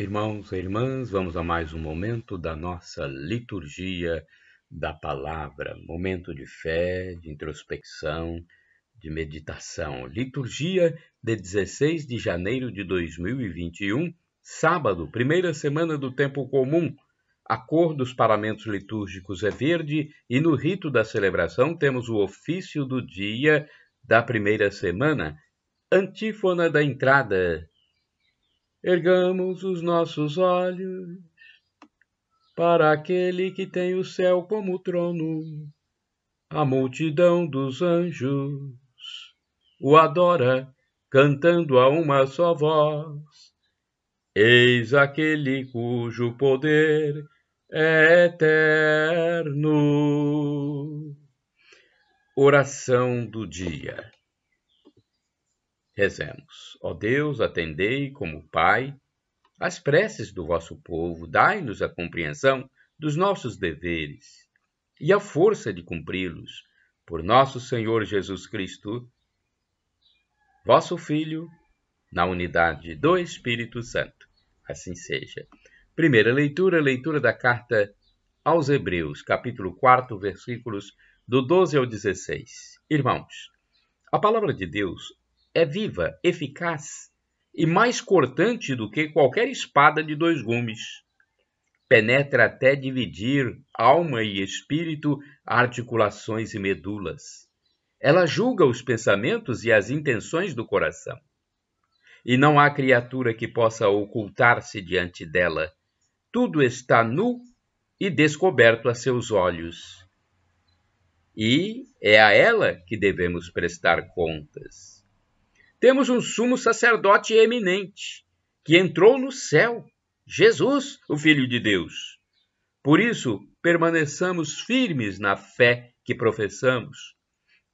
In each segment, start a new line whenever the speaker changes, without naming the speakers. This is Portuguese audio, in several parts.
Irmãos e irmãs, vamos a mais um momento da nossa liturgia da palavra, momento de fé, de introspecção, de meditação. Liturgia de 16 de janeiro de 2021, sábado, primeira semana do tempo comum. A cor dos paramentos litúrgicos é verde e no rito da celebração temos o ofício do dia da primeira semana, antífona da entrada Ergamos os nossos olhos para aquele que tem o céu como trono, a multidão dos anjos o adora, cantando a uma só voz. Eis aquele cujo poder é eterno. Oração do dia. Rezemos. Ó Deus, atendei como Pai as preces do vosso povo, dai-nos a compreensão dos nossos deveres e a força de cumpri-los. Por nosso Senhor Jesus Cristo, vosso Filho, na unidade do Espírito Santo. Assim seja. Primeira leitura, leitura da carta aos Hebreus, capítulo 4, versículos do 12 ao 16. Irmãos, a palavra de Deus é viva, eficaz e mais cortante do que qualquer espada de dois gumes. Penetra até dividir alma e espírito, articulações e medulas. Ela julga os pensamentos e as intenções do coração. E não há criatura que possa ocultar-se diante dela. Tudo está nu e descoberto a seus olhos. E é a ela que devemos prestar contas temos um sumo sacerdote eminente, que entrou no céu, Jesus, o Filho de Deus. Por isso, permaneçamos firmes na fé que professamos.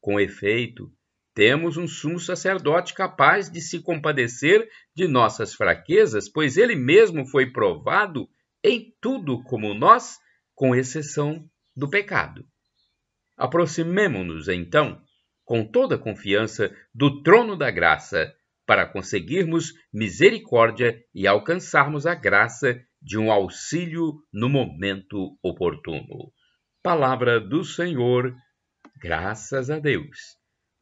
Com efeito, temos um sumo sacerdote capaz de se compadecer de nossas fraquezas, pois ele mesmo foi provado em tudo como nós, com exceção do pecado. Aproximemo-nos, então, com toda confiança do trono da graça, para conseguirmos misericórdia e alcançarmos a graça de um auxílio no momento oportuno. Palavra do Senhor, graças a Deus.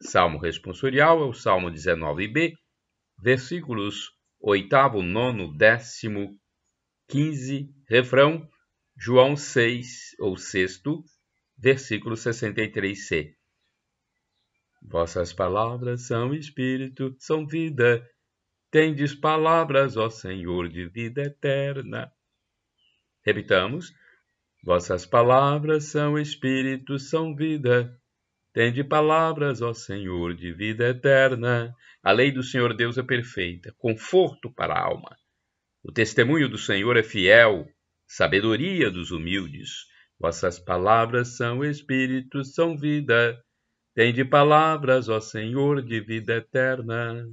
Salmo responsorial é o Salmo 19b, versículos 8, 9, 10, 15, refrão, João 6 ou 6, versículo 63c. Vossas palavras são espírito, são vida. Tendes palavras, ó Senhor, de vida eterna. Repitamos. Vossas palavras são espírito, são vida. Tende palavras, ó Senhor, de vida eterna. A lei do Senhor Deus é perfeita, conforto para a alma. O testemunho do Senhor é fiel, sabedoria dos humildes. Vossas palavras são espírito, são vida. Tem de palavras, ó Senhor, de vida eterna.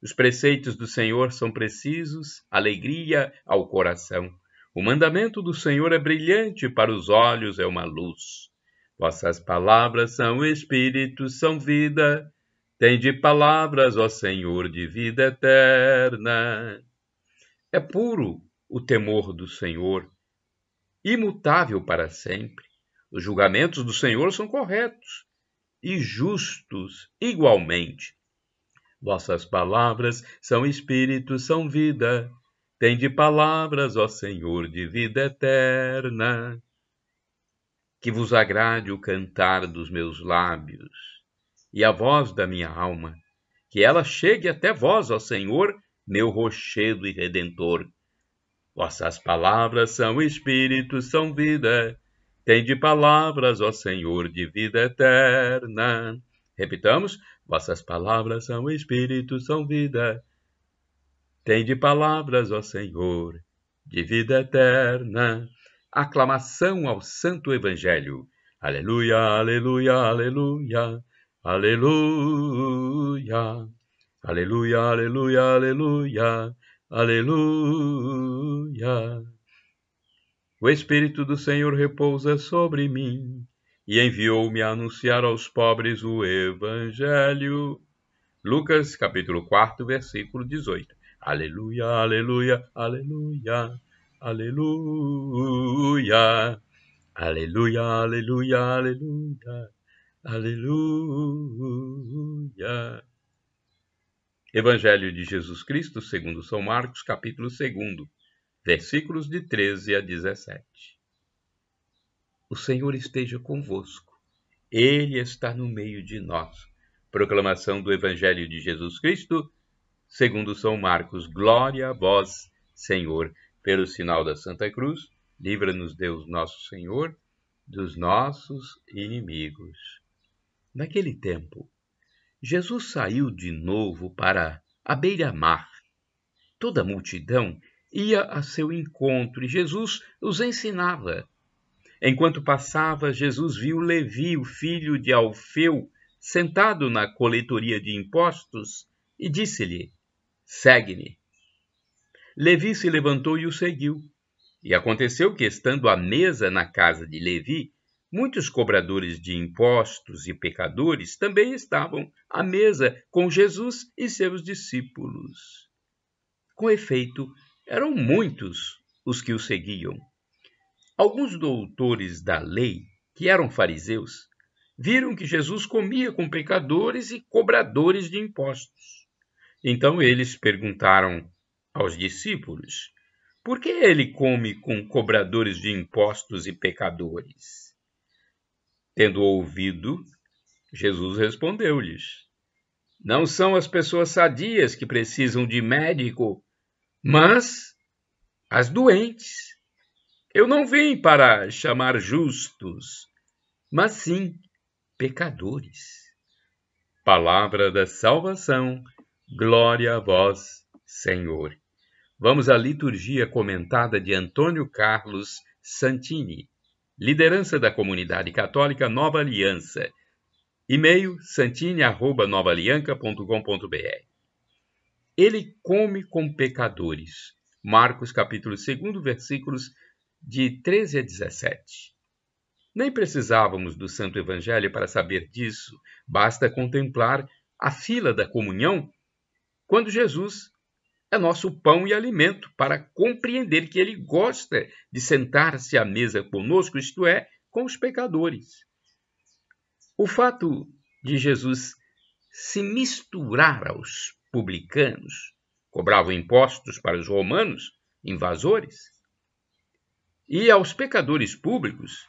Os preceitos do Senhor são precisos, alegria ao coração. O mandamento do Senhor é brilhante, para os olhos é uma luz. Vossas palavras são espírito, são vida. Tem de palavras, ó Senhor, de vida eterna. É puro o temor do Senhor, imutável para sempre. Os julgamentos do Senhor são corretos e justos igualmente. Vossas palavras são espírito, são vida. de palavras, ó Senhor, de vida eterna. Que vos agrade o cantar dos meus lábios e a voz da minha alma, que ela chegue até vós, ó Senhor, meu rochedo e redentor. Vossas palavras são espírito, são vida tem de palavras, ó Senhor, de vida eterna. Repitamos: Vossas palavras são espírito, são vida. Tem de palavras, ó Senhor, de vida eterna. Aclamação ao Santo Evangelho. Aleluia, aleluia, aleluia, aleluia. Aleluia, aleluia, aleluia, aleluia. O Espírito do Senhor repousa sobre mim e enviou-me a anunciar aos pobres o Evangelho. Lucas, capítulo 4, versículo 18. Aleluia, aleluia, aleluia, aleluia. Aleluia, aleluia, aleluia, aleluia. Evangelho de Jesus Cristo, segundo São Marcos, capítulo 2 versículos de 13 a 17. O Senhor esteja convosco, Ele está no meio de nós. Proclamação do Evangelho de Jesus Cristo, segundo São Marcos: Glória a vós, Senhor. Pelo sinal da Santa Cruz, livra-nos Deus Nosso Senhor dos nossos inimigos. Naquele tempo, Jesus saiu de novo para a beira-mar. Toda a multidão ia a seu encontro e Jesus os ensinava. Enquanto passava, Jesus viu Levi, o filho de Alfeu, sentado na coletoria de impostos e disse-lhe: Segue-me. Levi se levantou e o seguiu. E aconteceu que, estando à mesa na casa de Levi, muitos cobradores de impostos e pecadores também estavam à mesa com Jesus e seus discípulos. Com efeito, eram muitos os que o seguiam. Alguns doutores da lei, que eram fariseus, viram que Jesus comia com pecadores e cobradores de impostos. Então eles perguntaram aos discípulos: Por que ele come com cobradores de impostos e pecadores? Tendo ouvido, Jesus respondeu-lhes: Não são as pessoas sadias que precisam de médico, mas as doentes. Eu não vim para chamar justos, mas sim pecadores. Palavra da salvação, glória a vós, Senhor. Vamos à liturgia comentada de Antônio Carlos Santini, liderança da comunidade católica Nova Aliança. E-mail santini@novalianca.com.br ele come com pecadores. Marcos capítulo 2, versículos de 13 a 17. Nem precisávamos do Santo Evangelho para saber disso, basta contemplar a fila da comunhão quando Jesus é nosso pão e alimento para compreender que ele gosta de sentar-se à mesa conosco, isto é, com os pecadores. O fato de Jesus se misturar aos publicanos, cobravam impostos para os romanos, invasores, e aos pecadores públicos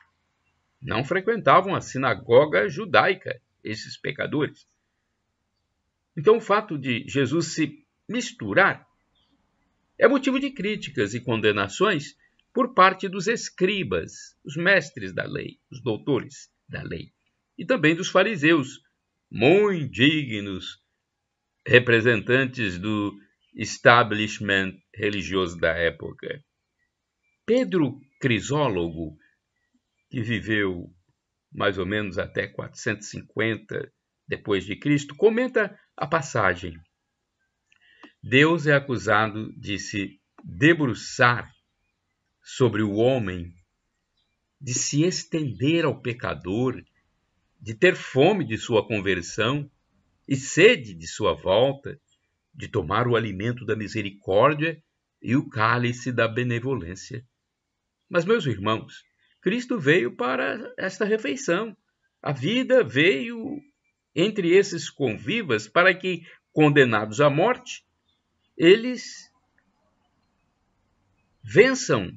não frequentavam a sinagoga judaica, esses pecadores. Então, o fato de Jesus se misturar é motivo de críticas e condenações por parte dos escribas, os mestres da lei, os doutores da lei, e também dos fariseus, muito dignos representantes do establishment religioso da época. Pedro Crisólogo, que viveu mais ou menos até 450 depois de Cristo, comenta a passagem. Deus é acusado de se debruçar sobre o homem, de se estender ao pecador, de ter fome de sua conversão e sede de sua volta, de tomar o alimento da misericórdia e o cálice da benevolência. Mas, meus irmãos, Cristo veio para esta refeição. A vida veio entre esses convivas para que, condenados à morte, eles vençam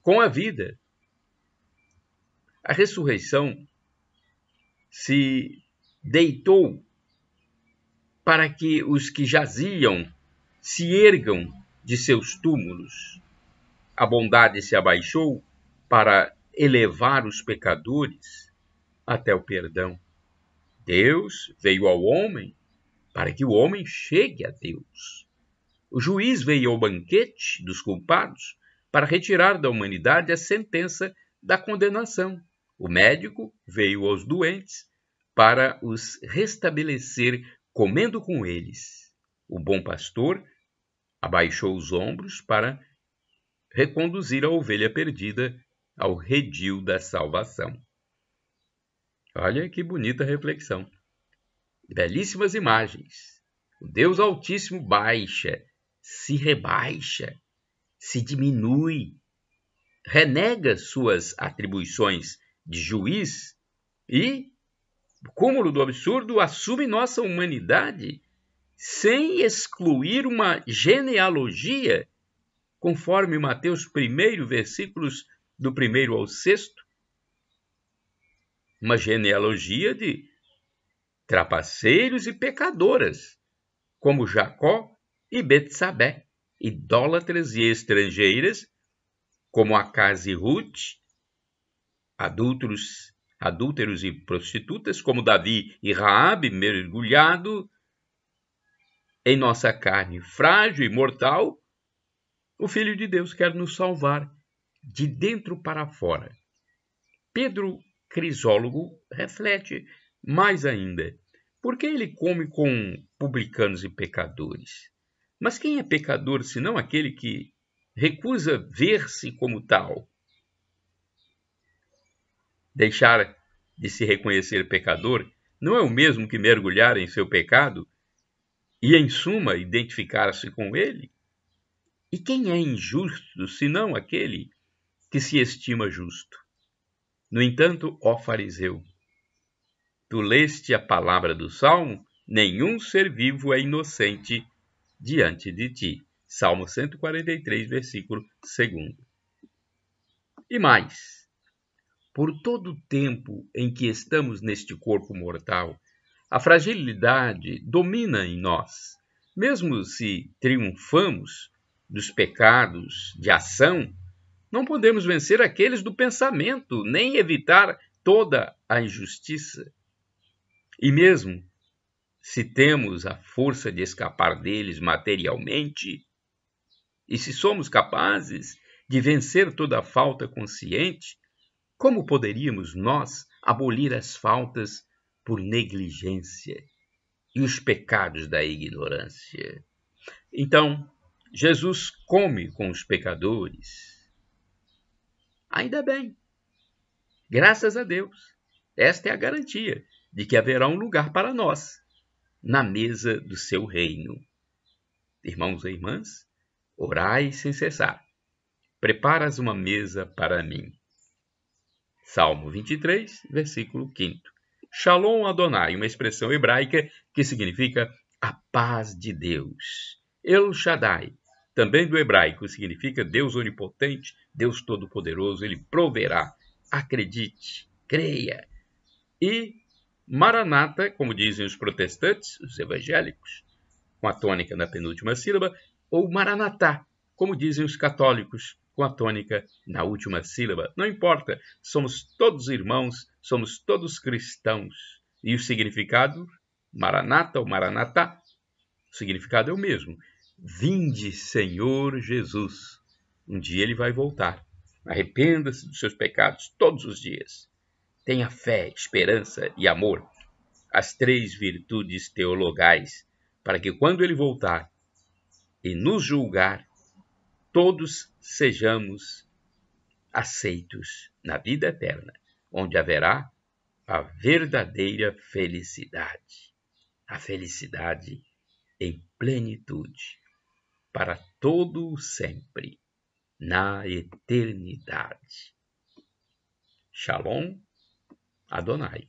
com a vida. A ressurreição se deitou para que os que jaziam se ergam de seus túmulos. A bondade se abaixou para elevar os pecadores até o perdão. Deus veio ao homem para que o homem chegue a Deus. O juiz veio ao banquete dos culpados para retirar da humanidade a sentença da condenação. O médico veio aos doentes para os restabelecer comendo com eles. O bom pastor abaixou os ombros para reconduzir a ovelha perdida ao redil da salvação. Olha que bonita reflexão. Belíssimas imagens. O Deus Altíssimo baixa, se rebaixa, se diminui, renega suas atribuições de juiz e cúmulo do absurdo, assume nossa humanidade sem excluir uma genealogia, conforme Mateus 1, versículos do 1 ao 6. Uma genealogia de trapaceiros e pecadoras, como Jacó e Betsabé, idólatras e estrangeiras, como Acas e Ruth, adultos adúlteros e prostitutas, como Davi e Raabe, mergulhado em nossa carne frágil e mortal, o Filho de Deus quer nos salvar de dentro para fora. Pedro Crisólogo reflete mais ainda. Por que ele come com publicanos e pecadores? Mas quem é pecador senão aquele que recusa ver-se como tal? Deixar de se reconhecer pecador não é o mesmo que mergulhar em seu pecado e, em suma, identificar-se com ele? E quem é injusto senão aquele que se estima justo? No entanto, ó fariseu, tu leste a palavra do salmo, nenhum ser vivo é inocente diante de ti. Salmo 143, versículo 2. E mais, por todo o tempo em que estamos neste corpo mortal, a fragilidade domina em nós. Mesmo se triunfamos dos pecados de ação, não podemos vencer aqueles do pensamento, nem evitar toda a injustiça. E mesmo se temos a força de escapar deles materialmente, e se somos capazes de vencer toda falta consciente, como poderíamos nós abolir as faltas por negligência e os pecados da ignorância? Então, Jesus come com os pecadores. Ainda bem. Graças a Deus. Esta é a garantia de que haverá um lugar para nós na mesa do seu reino. Irmãos e irmãs, orai sem cessar. Preparas uma mesa para mim. Salmo 23, versículo 5. Shalom Adonai, uma expressão hebraica que significa a paz de Deus. El Shaddai, também do hebraico, significa Deus onipotente, Deus todo-poderoso, ele proverá. Acredite, creia. E Maranata, como dizem os protestantes, os evangélicos, com a tônica na penúltima sílaba, ou Maranatá, como dizem os católicos, com a tônica na última sílaba. Não importa, somos todos irmãos, somos todos cristãos. E o significado, Maranata ou Maranatá, o significado é o mesmo. Vinde, Senhor Jesus. Um dia ele vai voltar. Arrependa-se dos seus pecados todos os dias. Tenha fé, esperança e amor, as três virtudes teologais, para que quando ele voltar e nos julgar, todos sejamos aceitos na vida eterna, onde haverá a verdadeira felicidade, a felicidade em plenitude, para todo o sempre, na eternidade. Shalom Adonai.